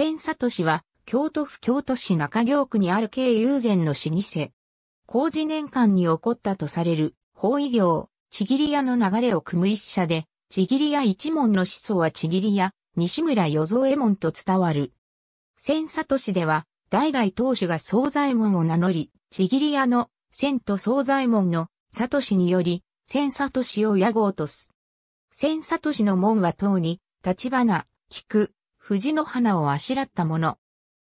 千里は、京都府京都市中京区にある京友禅の老舗。工事年間に起こったとされる、法医業、ちぎり屋の流れを組む一社で、ちぎり屋一門の始祖はちぎり屋、西村与蔵衛門と伝わる。千里では、代々当主が総左衛門を名乗り、ちぎり屋の、千と総左衛門の、里氏により、千里を屋号とす。千里の門は塔に、立花、菊、藤の花をあしらったもの。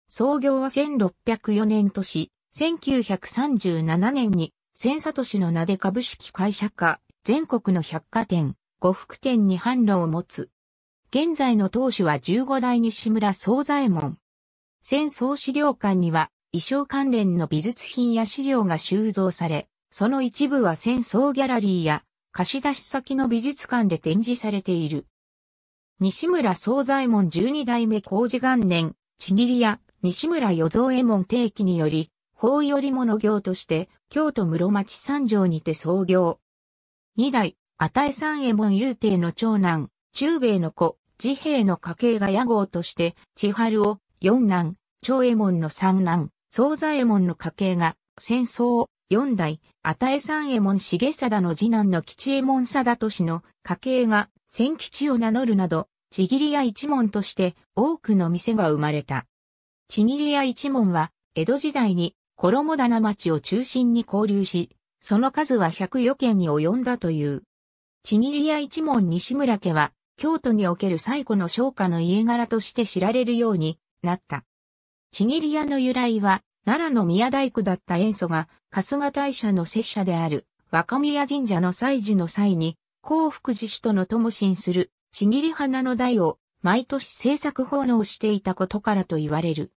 創業は1604年とし、1937年に、千里市の名で株式会社化、全国の百貨店、呉服店に販路を持つ。現在の当主は15代西村総左衛門。戦争資料館には、衣装関連の美術品や資料が収蔵され、その一部は戦争ギャラリーや貸し出し先の美術館で展示されている。西村総左衛門十二代目工事元年、ちぎり屋、西村与蔵衛門定期により、法より物業として、京都室町三条にて創業。二代、与え三右衛門雄帝の長男、中衛の子、治兵衛の家系が屋号として、千春を、四男、長衛門の三男、総左衛門の家系が、戦争、四代、与え三右衛門重貞の次男の吉右衛門貞俊の家系が千吉を名乗るなど、ちぎり屋一門として多くの店が生まれた。ちぎり屋一門は、江戸時代に衣棚町を中心に交流し、その数は100余件に及んだという。ちぎり屋一門西村家は、京都における最古の商家の家柄として知られるようになった。ちぎり屋の由来は、奈良の宮大工だった塩素が、春日大社の拙者である、若宮神社の祭事の際に、幸福寺主とのともする、ちぎり花の台を、毎年制作奉納していたことからと言われる。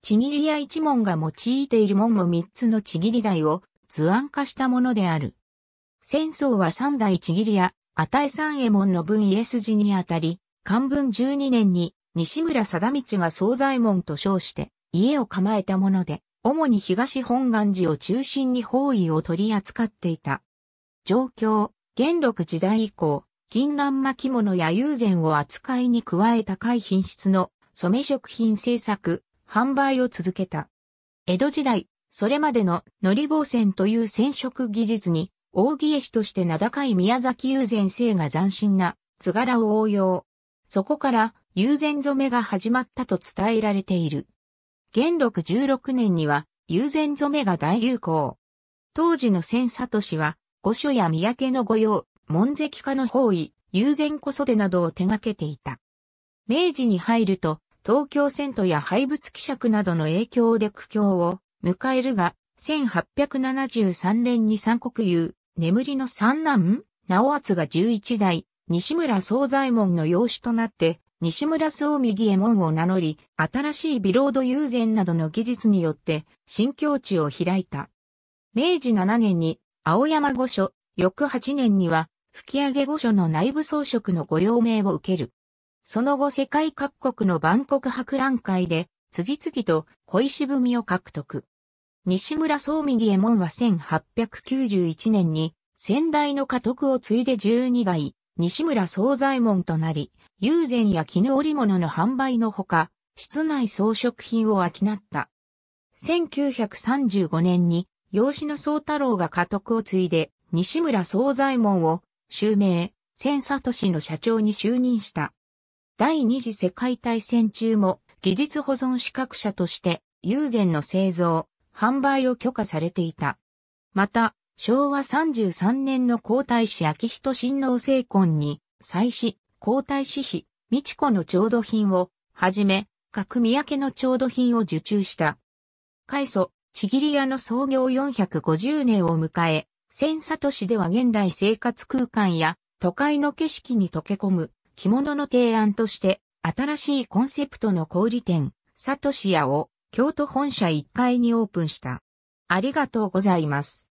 ちぎり屋一門が用いている門も三つのちぎり台を図案化したものである。戦争は三代ちぎり屋、与え三右衛門の分家筋にあたり、漢文十二年に西村貞道が総左衛門と称して、家を構えたもので、主に東本願寺を中心に包囲を取り扱っていた。状況、元禄時代以降、金蘭巻物や友禅を扱いに加え高い品質の染め食品製作、販売を続けた。江戸時代、それまでののり防染という染色技術に、扇絵師として名高い宮崎友禅生が斬新な図柄を応用。そこから友禅染めが始まったと伝えられている。元禄16年には、友禅染めが大流行。当時の千里氏は、御所や三宅の御用、門跡家の方位、友禅小袖などを手掛けていた。明治に入ると、東京遷都や廃仏希釈などの影響で苦境を迎えるが、1873年に三国友、眠りの三男、直厚が11代、西村総左衛門の養子となって、西村総右衛門を名乗り、新しいビロード友禅などの技術によって新境地を開いた。明治7年に青山御所、翌8年には吹上御所の内部装飾の御用命を受ける。その後世界各国の万国博覧会で次々と小石踏みを獲得。西村総右衛門は1891年に先代の家督を継いで12代、西村惣左衛門となり、友禅や絹織物の販売のほか、室内装飾品を商った。1935年に、養子の宗太郎が家督を継いで、西村惣左衛門を、襲名、千里氏の社長に就任した。第二次世界大戦中も、技術保存資格者として、友禅の製造、販売を許可されていた。また、昭和33年の皇太子昭仁親王成婚に、祭祀、皇太子妃、美智子の調度品を、はじめ、各宮家の調度品を受注した。開祖、ちぎり屋の創業450年を迎え、千里市では現代生活空間や都会の景色に溶け込む着物の提案として新しいコンセプトの小売店、里市屋を京都本社1階にオープンした。ありがとうございます。